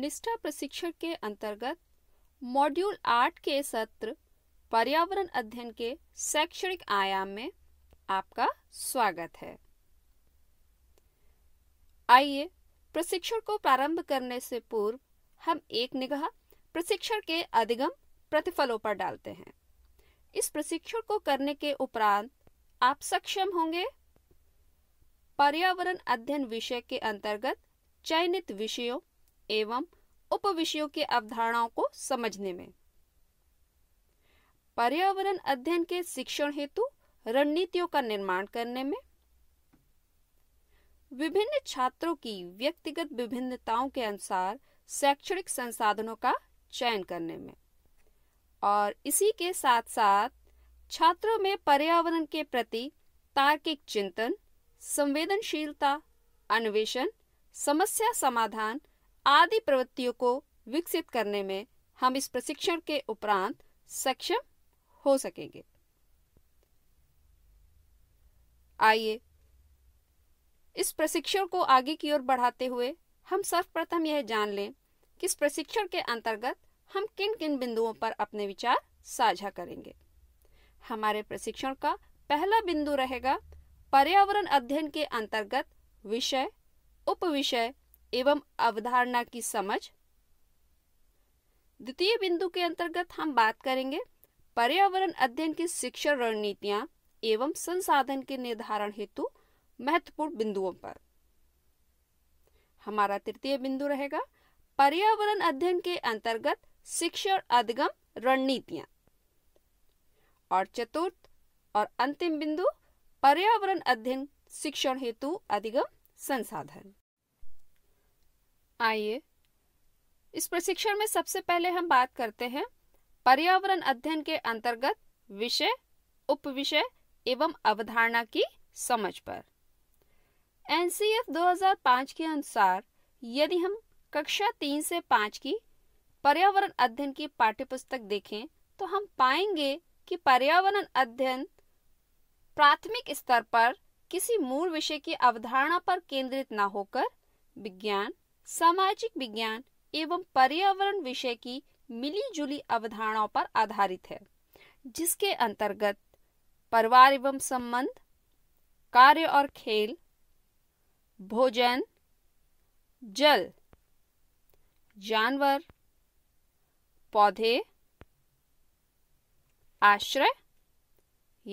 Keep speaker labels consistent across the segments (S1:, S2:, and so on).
S1: निष्ठा प्रशिक्षण के अंतर्गत मॉड्यूल आठ के सत्र पर्यावरण अध्ययन के शैक्षणिक आयाम में आपका स्वागत है आइए प्रशिक्षण को प्रारंभ करने से पूर्व हम एक निगाह प्रशिक्षण के अधिगम प्रतिफलों पर डालते हैं इस प्रशिक्षण को करने के उपरांत आप सक्षम होंगे पर्यावरण अध्ययन विषय के अंतर्गत चयनित विषयों एवं उप विषयों की अवधारणाओं को समझने में पर्यावरण अध्ययन के शिक्षण हेतु रणनीतियों का निर्माण करने में विभिन्न छात्रों की व्यक्तिगत विभिन्नताओं के अनुसार शैक्षणिक संसाधनों का चयन करने में और इसी के साथ साथ छात्रों में पर्यावरण के प्रति तार्किक चिंतन संवेदनशीलता अन्वेषण समस्या समाधान आदि प्रवृत्तियों को विकसित करने में हम इस प्रशिक्षण के उपरांत सक्षम हो सकेंगे आइए इस प्रशिक्षण को आगे की ओर बढ़ाते हुए हम सर्वप्रथम यह जान लें कि इस प्रशिक्षण के अंतर्गत हम किन किन बिंदुओं पर अपने विचार साझा करेंगे हमारे प्रशिक्षण का पहला बिंदु रहेगा पर्यावरण अध्ययन के अंतर्गत विषय उपविषय एवं अवधारणा की समझ द्वितीय बिंदु के अंतर्गत हम बात करेंगे पर्यावरण अध्ययन की शिक्षण रणनीतियां एवं संसाधन के निर्धारण हेतु महत्वपूर्ण बिंदुओं पर हमारा तृतीय बिंदु रहेगा पर्यावरण अध्ययन के अंतर्गत शिक्षण अधिगम रणनीतियां और चतुर्थ और अंतिम बिंदु पर्यावरण अध्ययन शिक्षण हेतु अधिगम संसाधन आइए इस प्रशिक्षण में सबसे पहले हम बात करते हैं पर्यावरण अध्ययन के अंतर्गत विषय उपविषय एवं अवधारणा की समझ पर एनसीएफ 2005 के अनुसार यदि हम कक्षा तीन से पांच की पर्यावरण अध्ययन की पाठ्यपुस्तक देखें तो हम पाएंगे कि पर्यावरण अध्ययन प्राथमिक स्तर पर किसी मूल विषय की अवधारणा पर केंद्रित न होकर विज्ञान सामाजिक विज्ञान एवं पर्यावरण विषय की मिलीजुली अवधारणाओं पर आधारित है जिसके अंतर्गत परिवार एवं संबंध कार्य और खेल भोजन जल जानवर पौधे आश्रय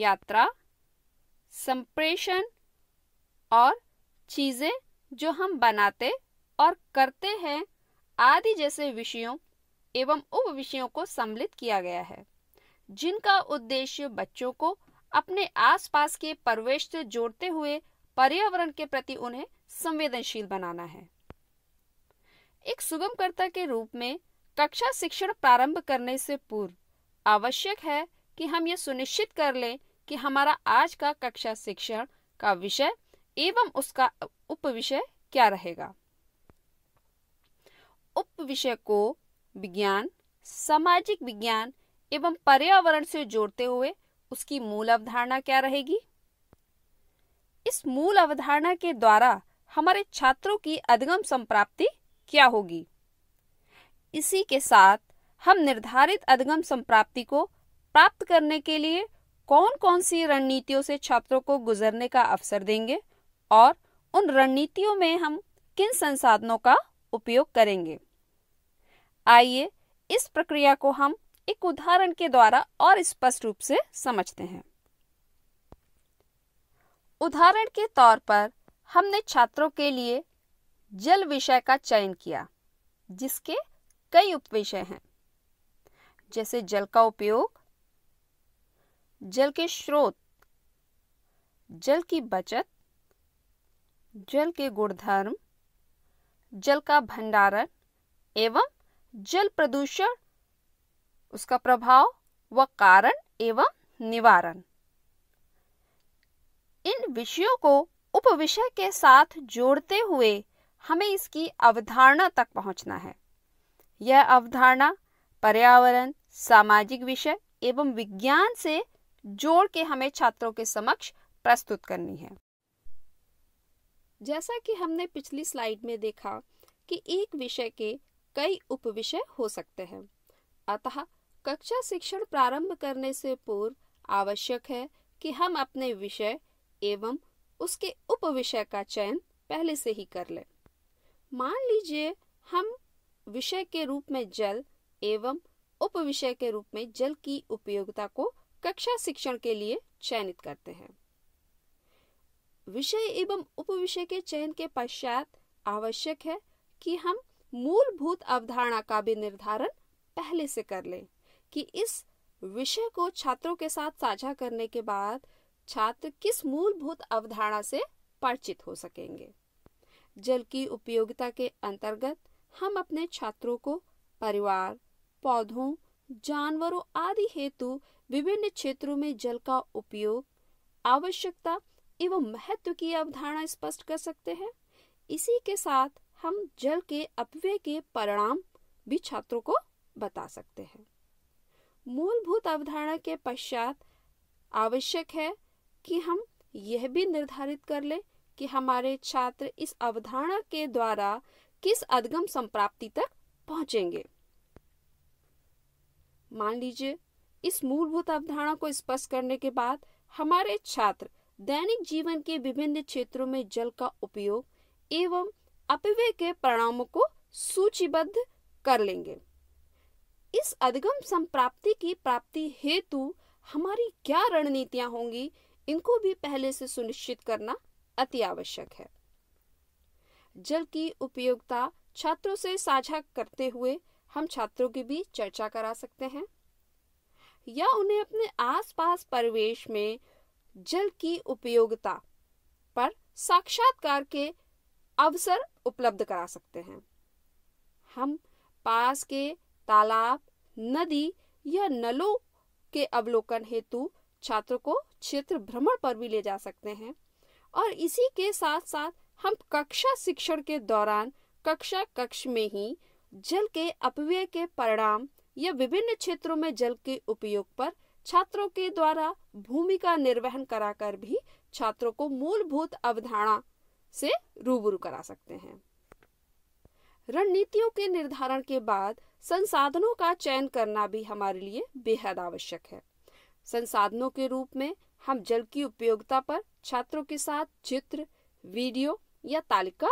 S1: यात्रा संप्रेषण और चीजें जो हम बनाते और करते हैं आदि जैसे विषयों एवं उप विषयों को सम्मिलित किया गया है जिनका उद्देश्य बच्चों को अपने आसपास के परिवेश से जोड़ते हुए पर्यावरण के प्रति उन्हें संवेदनशील बनाना है एक सुगमकर्ता के रूप में कक्षा शिक्षण प्रारंभ करने से पूर्व आवश्यक है कि हम ये सुनिश्चित कर लें कि हमारा आज का कक्षा शिक्षण का विषय एवं उसका उपविषय क्या रहेगा उप विषय को विज्ञान सामाजिक विज्ञान एवं पर्यावरण से जोड़ते हुए उसकी मूल अवधारणा क्या रहेगी इस मूल अवधारणा के द्वारा हमारे छात्रों की अधिगम संप्राप्ति क्या होगी इसी के साथ हम निर्धारित अधिगम संप्राप्ति को प्राप्त करने के लिए कौन कौन सी रणनीतियों से छात्रों को गुजरने का अवसर देंगे और उन रणनीतियों में हम किन संसाधनों का उपयोग करेंगे आइए इस प्रक्रिया को हम एक उदाहरण के द्वारा और स्पष्ट रूप से समझते हैं उदाहरण के तौर पर हमने छात्रों के लिए जल विषय का चयन किया जिसके कई उपविषय हैं जैसे जल का उपयोग जल के स्रोत जल की बचत जल के गुणधर्म जल का भंडारण एवं जल प्रदूषण उसका प्रभाव व कारण एवं निवारण इन विषयों को उपविषय के साथ जोड़ते हुए हमें इसकी अवधारणा तक पहुंचना है यह अवधारणा पर्यावरण सामाजिक विषय एवं विज्ञान से जोड़ के हमें छात्रों के समक्ष प्रस्तुत करनी है जैसा कि हमने पिछली स्लाइड में देखा कि एक विषय के कई उपविषय हो सकते हैं अतः कक्षा शिक्षण प्रारंभ करने से पूर्व आवश्यक है कि हम अपने विषय एवं उसके उपविषय का चयन पहले से ही कर लें मान लीजिए हम विषय के रूप में जल एवं उपविषय के रूप में जल की उपयोगिता को कक्षा शिक्षण के लिए चयनित करते हैं विषय एवं उपविषय के चयन के पश्चात आवश्यक है कि हम मूलभूत अवधारणा का भी निर्धारण पहले से कर लें कि इस विषय को छात्रों के साथ साझा करने के बाद छात्र किस मूलभूत अवधारणा से परिचित हो सकेंगे जल की उपयोगिता के अंतर्गत हम अपने छात्रों को परिवार पौधों जानवरों आदि हेतु विभिन्न क्षेत्रों में जल का उपयोग आवश्यकता एवं महत्व की अवधारणा स्पष्ट कर सकते हैं इसी के साथ हम जल के अपव्यय के परिणाम भी छात्रों को बता सकते हैं मूलभूत अवधारणा के पश्चात आवश्यक है कि हम यह भी निर्धारित कर लें कि हमारे छात्र इस अवधारणा के द्वारा किस अधगम संप्राप्ति तक पहुंचेंगे मान लीजिए इस मूलभूत अवधारणा को स्पष्ट करने के बाद हमारे छात्र दैनिक जीवन के विभिन्न क्षेत्रों में जल का उपयोग एवं अपव्यय के परिणामों को सूचीबद्ध कर लेंगे इस अधिगम संप्राप्ति की प्राप्ति हेतु हमारी क्या रणनीतियां होंगी इनको भी पहले से सुनिश्चित करना अति आवश्यक है जल की उपयोगिता छात्रों से साझा करते हुए हम छात्रों के बीच चर्चा करा सकते हैं या उन्हें अपने आसपास परिवेश में जल की उपयोगिता पर साक्षात्कार के अवसर उपलब्ध करा सकते हैं हम पास के तालाब नदी या नलों के अवलोकन हेतु छात्रों को क्षेत्र भ्रमण पर भी ले जा सकते हैं और इसी के साथ साथ हम कक्षा शिक्षण के दौरान कक्षा कक्ष में ही जल के अपव्यय के परिणाम या विभिन्न क्षेत्रों में जल के उपयोग पर छात्रों के द्वारा भूमिका निर्वहन कराकर भी छात्रों को मूलभूत अवधारणा से रूबरू करा सकते हैं रणनीतियों के निर्धारण के बाद संसाधनों का चयन करना भी हमारे लिए बेहद आवश्यक है संसाधनों के रूप में हम जल की उपयोगिता पर छात्रों के साथ चित्र वीडियो या तालिका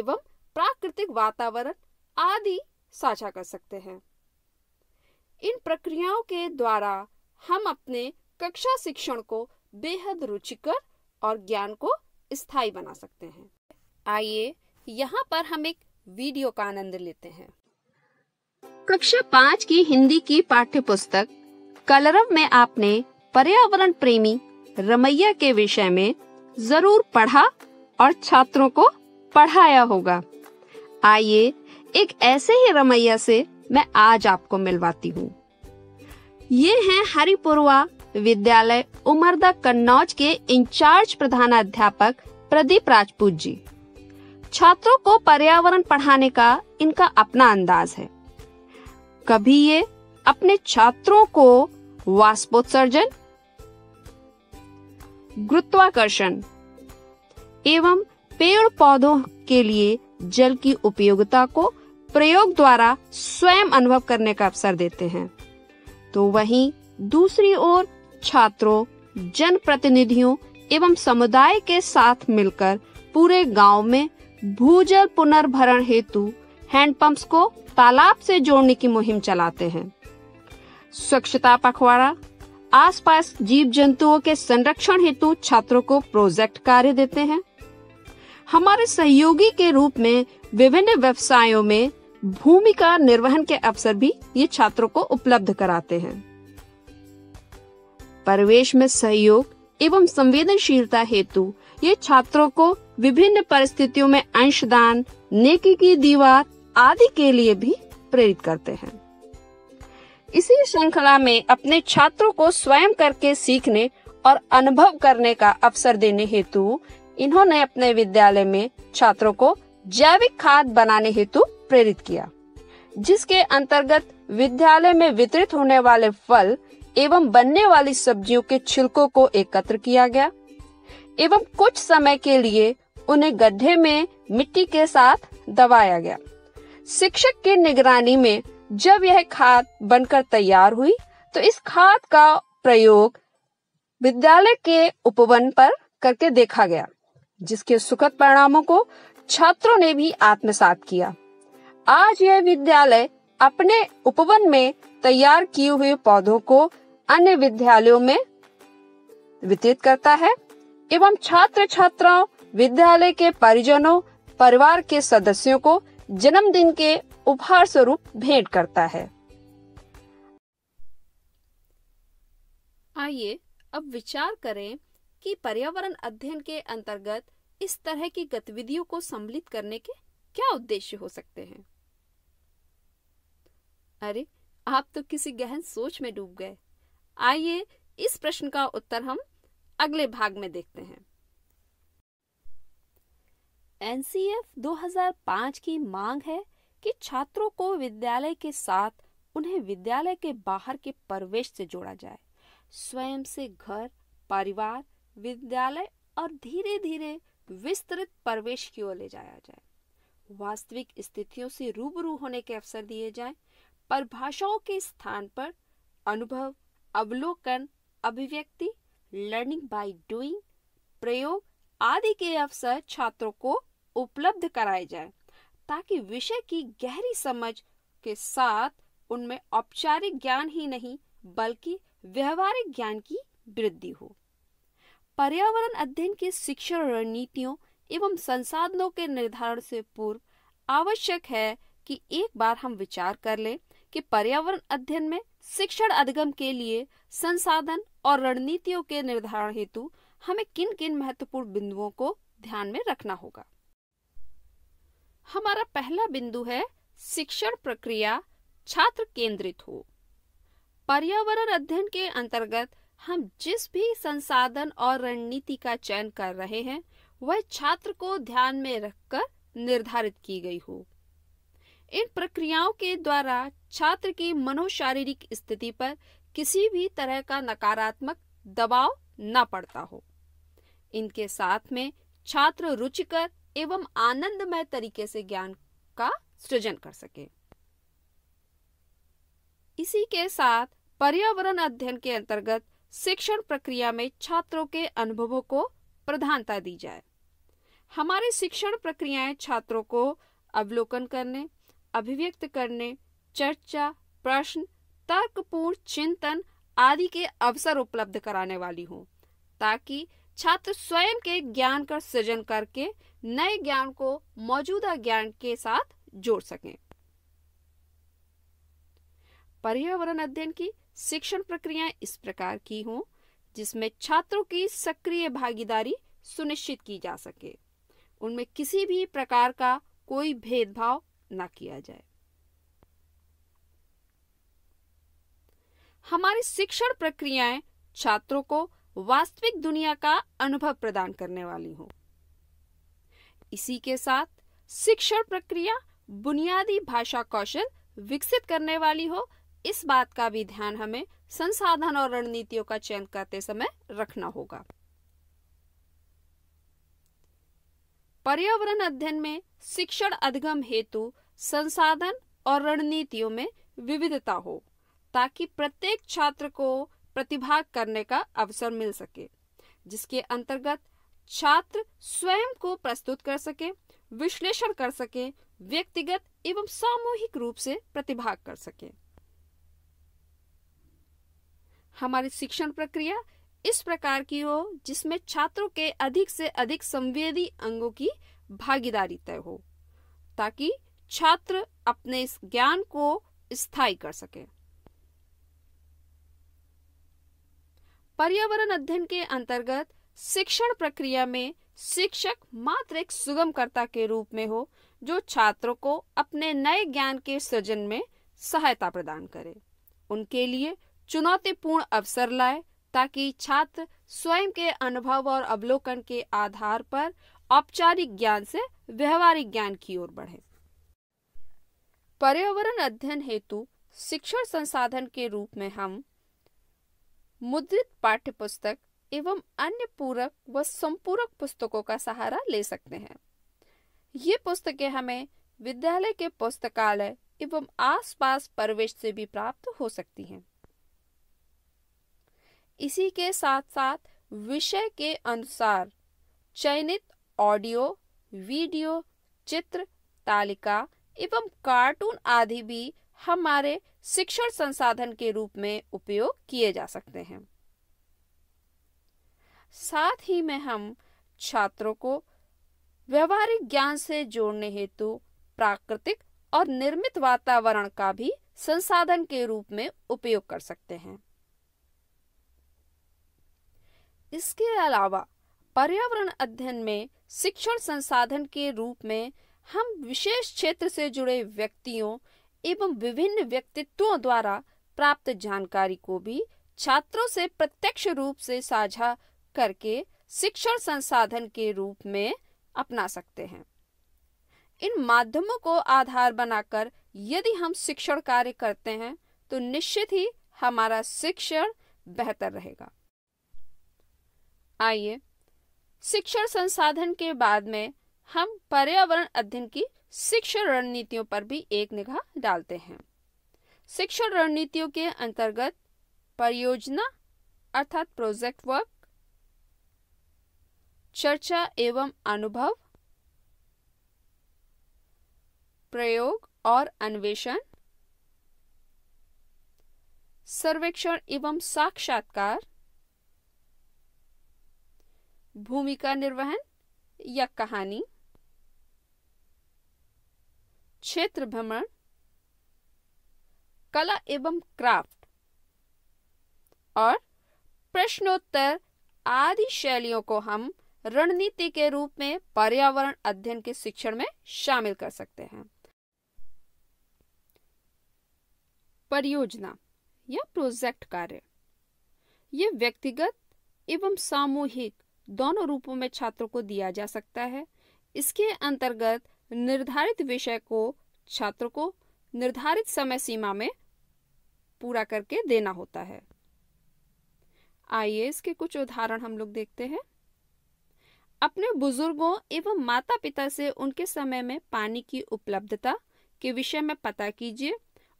S1: एवं प्राकृतिक वातावरण आदि साझा कर सकते हैं इन प्रक्रियाओं के द्वारा हम अपने कक्षा शिक्षण को बेहद रुचिकर और ज्ञान को स्थायी बना सकते हैं आइए यहाँ पर हम एक वीडियो का आनंद लेते हैं कक्षा पाँच की हिंदी की पाठ्य पुस्तक कलरव में आपने पर्यावरण प्रेमी रमैया के विषय में जरूर पढ़ा और छात्रों को पढ़ाया होगा आइए एक ऐसे ही रमैया से मैं आज आपको मिलवाती हूँ ये है हरिपुरवा विद्यालय उमरदा कन्नौज के इंचार्ज प्रधानाध्यापक प्रदीप राजपूत जी छात्रों को पर्यावरण पढ़ाने का इनका अपना अंदाज है कभी ये अपने छात्रों को वाष्पोत्सर्जन गुरुत्वाकर्षण एवं पेड़ पौधों के लिए जल की उपयोगिता को प्रयोग द्वारा स्वयं अनुभव करने का अवसर देते हैं तो वहीं दूसरी ओर छात्रों जन प्रतिनिधियों एवं समुदाय के साथ मिलकर पूरे गांव में भूजल पुनर्भरण हेतु हैंडपंप्स को तालाब से जोड़ने की मुहिम चलाते हैं स्वच्छता पखवाड़ा आसपास जीव जंतुओं के संरक्षण हेतु छात्रों को प्रोजेक्ट कार्य देते हैं हमारे सहयोगी के रूप में विभिन्न व्यवसायों में भूमिका निर्वहन के अवसर भी ये छात्रों को उपलब्ध कराते हैं परिवेश में सहयोग एवं संवेदनशीलता हेतु ये छात्रों को विभिन्न परिस्थितियों में अंशदान नेकी की दीवार आदि के लिए भी प्रेरित करते हैं इसी श्रृंखला में अपने छात्रों को स्वयं करके सीखने और अनुभव करने का अवसर देने हेतु इन्होंने अपने विद्यालय में छात्रों को जैविक खाद बनाने हेतु प्रेरित किया जिसके अंतर्गत विद्यालय में वितरित होने वाले फल एवं बनने वाली सब्जियों के छिलकों को एकत्र किया गया एवं कुछ समय के लिए उन्हें गड्ढे में मिट्टी के साथ दबाया गया शिक्षक की निगरानी में जब यह खाद बनकर तैयार हुई तो इस खाद का प्रयोग विद्यालय के उपवन पर करके देखा गया जिसके सुखद परिणामों को छात्रों ने भी आत्मसात किया आज यह विद्यालय अपने उपवन में तैयार किए हुए पौधों को अन्य विद्यालयों में वितरित करता है एवं छात्र छात्राओं विद्यालय के परिजनों परिवार के सदस्यों को जन्मदिन के उपहार स्वरूप भेंट करता है आइए अब विचार करें कि पर्यावरण अध्ययन के अंतर्गत इस तरह की गतिविधियों को सम्मिलित करने के क्या उद्देश्य हो सकते हैं अरे आप तो किसी गहन सोच में डूब गए आइए इस प्रश्न का उत्तर हम अगले भाग में देखते हैं एनसीएफ 2005 की मांग है कि छात्रों को विद्यालय के साथ उन्हें विद्यालय के बाहर के परिवेश से जोड़ा जाए स्वयं से घर परिवार विद्यालय और धीरे धीरे विस्तृत परिवेश की ओर ले जाया जाए वास्तविक स्थितियों से रूबरू होने के अवसर दिए जाएं, पर भाषाओं के स्थान पर अनुभव अवलोकन अभिव्यक्ति लर्निंग बाय डूइंग प्रयोग आदि के अवसर छात्रों को उपलब्ध कराए जाए ताकि विषय की गहरी समझ के साथ उनमें औपचारिक ज्ञान ही नहीं बल्कि व्यवहारिक ज्ञान की वृद्धि हो पर्यावरण अध्ययन के शिक्षण रणनीतियों एवं संसाधनों के निर्धारण से पूर्व आवश्यक है कि एक बार हम विचार कर लें कि पर्यावरण अध्ययन में शिक्षण अधिगम के लिए संसाधन और रणनीतियों के निर्धारण हेतु हमें किन किन महत्वपूर्ण बिंदुओं को ध्यान में रखना होगा हमारा पहला बिंदु है शिक्षण प्रक्रिया छात्र केंद्रित हो पर्यावरण अध्ययन के अंतर्गत हम जिस भी संसाधन और रणनीति का चयन कर रहे हैं वह छात्र को ध्यान में रखकर निर्धारित की गई हो इन प्रक्रियाओं के द्वारा छात्र की मनोशारीरिक स्थिति पर किसी भी तरह का नकारात्मक दबाव न पड़ता हो इनके साथ में छात्र रुचिकर एवं आनंदमय तरीके से ज्ञान का सृजन कर सके इसी के साथ पर्यावरण अध्ययन के अंतर्गत शिक्षण प्रक्रिया में छात्रों के अनुभवों को प्रधानता दी जाए हमारी शिक्षण प्रक्रियाएं छात्रों को अवलोकन करने अभिव्यक्त करने चर्चा प्रश्न तर्कपूर्ण चिंतन आदि के अवसर उपलब्ध कराने वाली हो ताकि छात्र स्वयं के ज्ञान का कर सृजन करके नए ज्ञान को मौजूदा ज्ञान के साथ जोड़ सकें पर्यावरण अध्ययन की शिक्षण प्रक्रियाएं इस प्रकार की हों जिसमें छात्रों की सक्रिय भागीदारी सुनिश्चित की जा सके उनमें किसी भी प्रकार का कोई भेदभाव न किया जाए हमारी शिक्षण प्रक्रियाएं छात्रों को वास्तविक दुनिया का अनुभव प्रदान करने वाली हो इसी के साथ शिक्षण प्रक्रिया बुनियादी भाषा कौशल विकसित करने वाली हो इस बात का भी ध्यान हमें संसाधन और रणनीतियों का चयन करते समय रखना होगा पर्यावरण अध्ययन में शिक्षण अधिगम हेतु संसाधन और रणनीतियों में विविधता हो ताकि प्रत्येक छात्र को प्रतिभाग करने का अवसर मिल सके जिसके अंतर्गत छात्र स्वयं को प्रस्तुत कर सके विश्लेषण कर सके व्यक्तिगत एवं सामूहिक रूप से प्रतिभाग कर सके हमारी शिक्षण प्रक्रिया इस प्रकार की हो जिसमें छात्रों के अधिक से अधिक संवेदी अंगों की भागीदारी तय हो ताकि छात्र अपने इस ज्ञान को स्थायी कर सके पर्यावरण अध्ययन के अंतर्गत शिक्षण प्रक्रिया में शिक्षक मात्र एक सुगमकर्ता के रूप में हो जो छात्रों को अपने नए ज्ञान के सृजन में सहायता प्रदान करे उनके लिए चुनौतीपूर्ण अवसर लाए ताकि छात्र स्वयं के अनुभव और अवलोकन के आधार पर औपचारिक ज्ञान से व्यवहारिक ज्ञान की ओर बढ़े पर्यावरण अध्ययन हेतु शिक्षण संसाधन के रूप में हम मुद्रित पाठ्य पुस्तक एवं अन्य पूरक व संपूरक पुस्तकों का सहारा ले सकते हैं ये पुस्तकें हमें विद्यालय के पुस्तकालय एवं आसपास परिवेश से भी प्राप्त हो सकती हैं इसी के साथ साथ विषय के अनुसार चयनित ऑडियो वीडियो चित्र तालिका एवं कार्टून आदि भी हमारे शिक्षण संसाधन के रूप में उपयोग किए जा सकते हैं साथ ही में हम छात्रों को व्यवहारिक ज्ञान से जोड़ने हेतु प्राकृतिक और निर्मित वातावरण का भी संसाधन के रूप में उपयोग कर सकते हैं इसके अलावा पर्यावरण अध्ययन में शिक्षण संसाधन के रूप में हम विशेष क्षेत्र से जुड़े व्यक्तियों एवं विभिन्न व्यक्तित्वों द्वारा प्राप्त जानकारी को भी छात्रों से प्रत्यक्ष रूप से साझा करके शिक्षण संसाधन के रूप में अपना सकते हैं इन माध्यमों को आधार बनाकर यदि हम शिक्षण कार्य करते हैं तो निश्चित ही हमारा शिक्षण बेहतर रहेगा आइए शिक्षण संसाधन के बाद में हम पर्यावरण अध्ययन की शिक्षण रणनीतियों पर भी एक निगाह डालते हैं शिक्षण रणनीतियों के अंतर्गत परियोजना अर्थात प्रोजेक्ट वर्क चर्चा एवं अनुभव प्रयोग और अन्वेषण सर्वेक्षण एवं साक्षात्कार भूमिका निर्वहन या कहानी क्षेत्र भ्रमण कला एवं क्राफ्ट और प्रश्नोत्तर आदि शैलियों को हम रणनीति के रूप में पर्यावरण अध्ययन के शिक्षण में शामिल कर सकते हैं परियोजना या प्रोजेक्ट कार्य ये व्यक्तिगत एवं सामूहिक दोनों रूपों में छात्रों को दिया जा सकता है इसके अंतर्गत निर्धारित विषय को छात्र को निर्धारित समय सीमा में पूरा करके देना होता है आइए इसके कुछ उदाहरण हम लोग देखते हैं अपने बुजुर्गों एवं माता पिता से उनके समय में पानी की उपलब्धता के विषय में पता कीजिए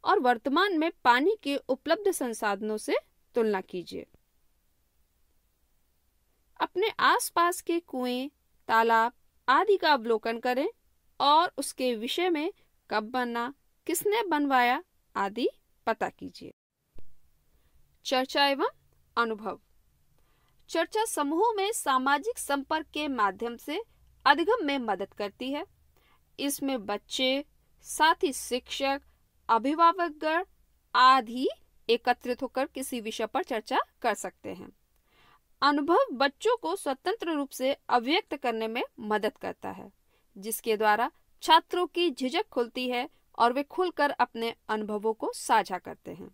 S1: और वर्तमान में पानी के उपलब्ध संसाधनों से तुलना कीजिए अपने आसपास के कुएं तालाब आदि का अवलोकन करें और उसके विषय में कब बना किसने बनवाया आदि पता कीजिए चर्चा एवं अनुभव चर्चा समूह में सामाजिक संपर्क के माध्यम से अधिगम में मदद करती है इसमें बच्चे साथ ही शिक्षक अभिभावकगण आदि एकत्रित होकर किसी विषय पर चर्चा कर सकते हैं अनुभव बच्चों को स्वतंत्र रूप से अव्यक्त करने में मदद करता है जिसके द्वारा छात्रों की झिझक खुलती है और वे खुलकर अपने अनुभवों को साझा करते हैं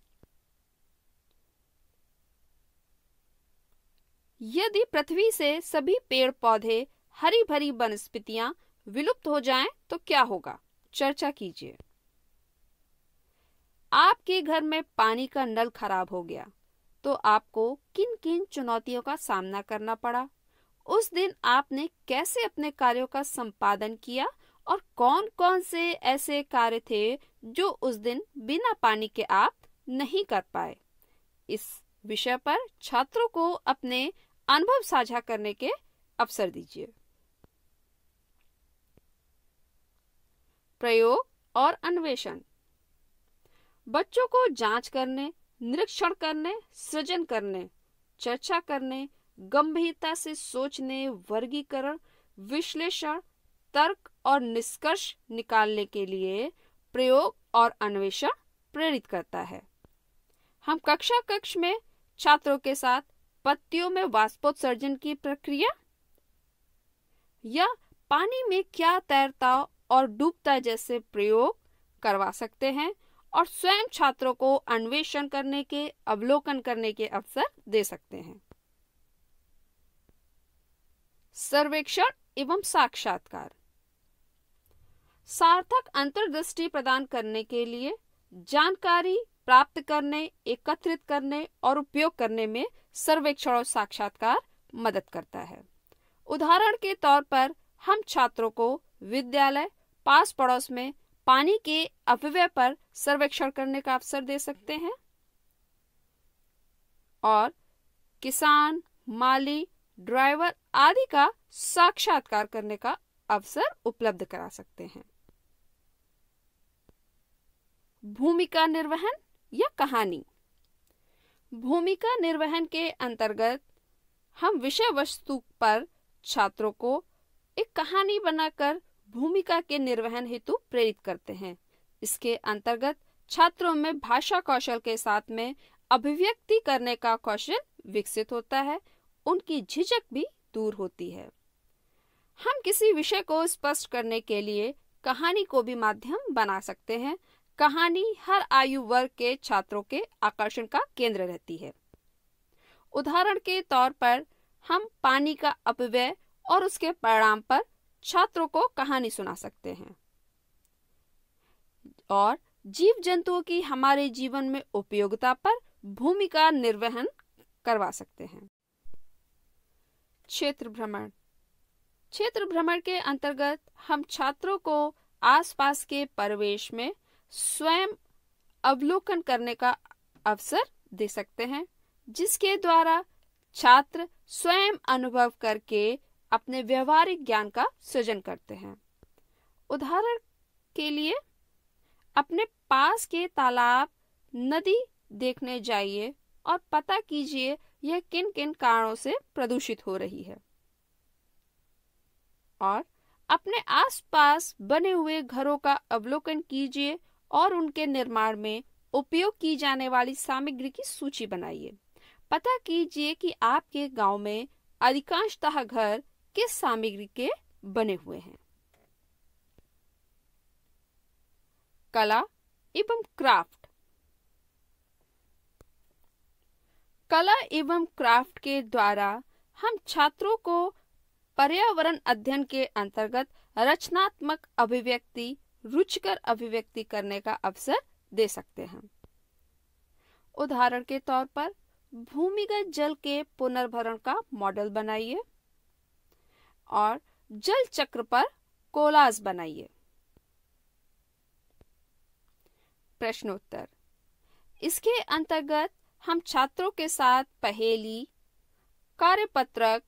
S1: यदि पृथ्वी से सभी पेड़ पौधे हरी भरी वनस्पतियां विलुप्त हो जाएं तो क्या होगा चर्चा कीजिए आपके घर में पानी का नल खराब हो गया तो आपको किन किन चुनौतियों का सामना करना पड़ा उस दिन आपने कैसे अपने कार्यों का संपादन किया और कौन कौन से ऐसे कार्य थे जो उस दिन बिना पानी के आप नहीं कर पाए इस विषय पर छात्रों को अपने अनुभव साझा करने के अवसर दीजिए प्रयोग और अन्वेषण बच्चों को जांच करने निरीक्षण करने सृजन करने चर्चा करने गंभीरता से सोचने वर्गीकरण विश्लेषण तर्क और निष्कर्ष निकालने के लिए प्रयोग और अन्वेषण प्रेरित करता है हम कक्षा कक्ष में छात्रों के साथ पत्तियों में वाष्पोत्सर्जन की प्रक्रिया या पानी में क्या तैरता और डूबता जैसे प्रयोग करवा सकते हैं और स्वयं छात्रों को अन्वेषण करने के अवलोकन करने के अवसर दे सकते हैं सर्वेक्षण एवं साक्षात्कार सार्थक अंतर्दृष्टि प्रदान करने के लिए जानकारी प्राप्त करने एकत्रित करने और उपयोग करने में सर्वेक्षण और साक्षात्कार मदद करता है उदाहरण के तौर पर हम छात्रों को विद्यालय पास पड़ोस में पानी के अपव्यय पर सर्वेक्षण करने का अवसर दे सकते हैं और किसान माली ड्राइवर आदि का साक्षात्कार करने का अवसर उपलब्ध करा सकते हैं भूमिका निर्वहन या कहानी भूमिका निर्वहन के अंतर्गत हम विषय वस्तु पर छात्रों को एक कहानी बनाकर भूमिका के निर्वहन हेतु प्रेरित करते हैं इसके अंतर्गत छात्रों में भाषा कौशल के साथ में अभिव्यक्ति करने का कौशल विकसित होता है उनकी झिझक भी दूर होती है हम किसी विषय को स्पष्ट करने के लिए कहानी को भी माध्यम बना सकते हैं कहानी हर आयु वर्ग के छात्रों के आकर्षण का केंद्र रहती है उदाहरण के तौर पर हम पानी का अपव्यय और उसके परिणाम पर छात्रों को कहानी सुना सकते हैं और जीव जंतुओं की हमारे जीवन में उपयोगिता पर भूमिका निर्वहन करवा सकते हैं क्षेत्र भ्रमण क्षेत्र भ्रमण के अंतर्गत हम छात्रों को आसपास के परिवेश में स्वयं अवलोकन करने का अवसर दे सकते हैं जिसके द्वारा छात्र स्वयं अनुभव करके अपने व्यवहारिक ज्ञान का सृजन करते हैं उदाहरण के लिए अपने पास के तालाब नदी देखने जाइए और पता कीजिए यह किन किन कारणों से प्रदूषित हो रही है और अपने आसपास बने हुए घरों का अवलोकन कीजिए और उनके निर्माण में उपयोग की जाने वाली सामग्री की सूची बनाइए पता कीजिए कि आपके गांव में अधिकांशतः घर किस सामग्री के बने हुए हैं कला एवं क्राफ्ट कला एवं क्राफ्ट के द्वारा हम छात्रों को पर्यावरण अध्ययन के अंतर्गत रचनात्मक अभिव्यक्ति रुचिकर अभिव्यक्ति करने का अवसर दे सकते हैं उदाहरण के तौर पर भूमिगत जल के पुनर्भरण का मॉडल बनाइए और जल चक्र पर कोलाज बनाइए प्रश्नोत्तर इसके अंतर्गत हम छात्रों के साथ पहेली कार्यपत्रक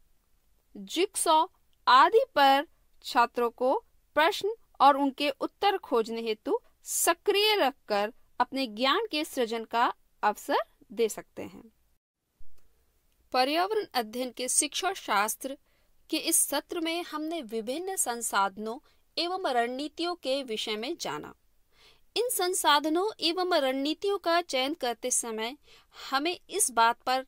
S1: जिक्सॉ आदि पर छात्रों को प्रश्न और उनके उत्तर खोजने हेतु सक्रिय रखकर अपने ज्ञान के सृजन का अवसर दे सकते हैं पर्यावरण अध्ययन के शिक्षा शास्त्र कि इस सत्र में हमने विभिन्न संसाधनों एवं रणनीतियों के विषय में जाना इन संसाधनों एवं रणनीतियों का चयन करते समय हमें इस बात पर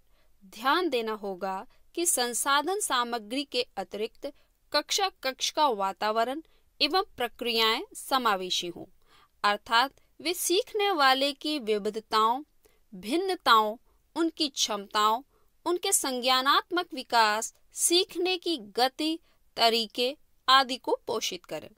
S1: ध्यान देना होगा कि संसाधन सामग्री के अतिरिक्त कक्षा कक्ष का वातावरण एवं प्रक्रियाएं समावेशी हों अर्थात वे सीखने वाले की विविधताओं भिन्नताओं उनकी क्षमताओं उनके संज्ञानात्मक विकास सीखने की गति तरीके आदि को पोषित करें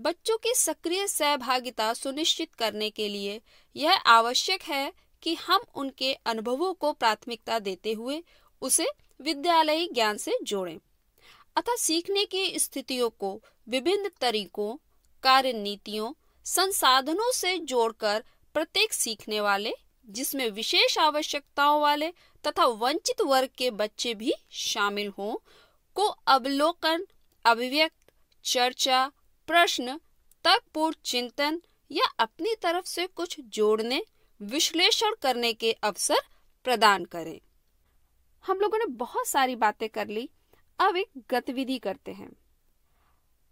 S1: बच्चों की सक्रिय सहभागिता सुनिश्चित करने के लिए यह आवश्यक है कि हम उनके अनुभवों को प्राथमिकता देते हुए उसे विद्यालयी ज्ञान से जोड़ें अतः सीखने की स्थितियों को विभिन्न तरीकों कार्य नीतियों संसाधनों से जोड़कर प्रत्येक सीखने वाले जिसमें विशेष आवश्यकताओं वाले तथा वंचित वर्ग के बच्चे भी शामिल हों को अवलोकन अभिव्यक्त चर्चा प्रश्न तर्कपूर्ण चिंतन या अपनी तरफ से कुछ जोड़ने विश्लेषण करने के अवसर प्रदान करें हम लोगों ने बहुत सारी बातें कर ली अब एक गतिविधि करते हैं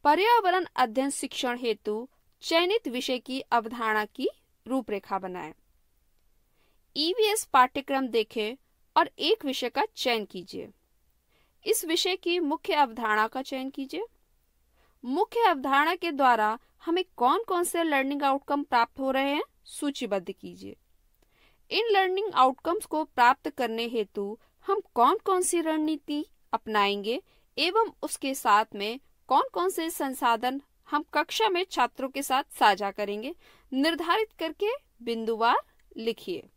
S1: पर्यावरण अध्ययन शिक्षण हेतु चयनित विषय की अवधारणा की रूपरेखा बनाएं। ईवीएस e पाठ्यक्रम देखें और एक विषय का चयन कीजिए इस विषय की मुख्य अवधारणा का चयन कीजिए मुख्य अवधारणा के द्वारा हमें कौन कौन से लर्निंग आउटकम प्राप्त हो रहे हैं सूचीबद्ध कीजिए इन लर्निंग आउटकम्स को प्राप्त करने हेतु हम कौन कौन सी रणनीति अपनाएंगे एवं उसके साथ में कौन कौन से संसाधन हम कक्षा में छात्रों के साथ साझा करेंगे निर्धारित करके बिंदुवार लिखिए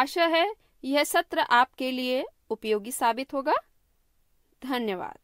S1: आशा है यह सत्र आपके लिए उपयोगी साबित होगा धन्यवाद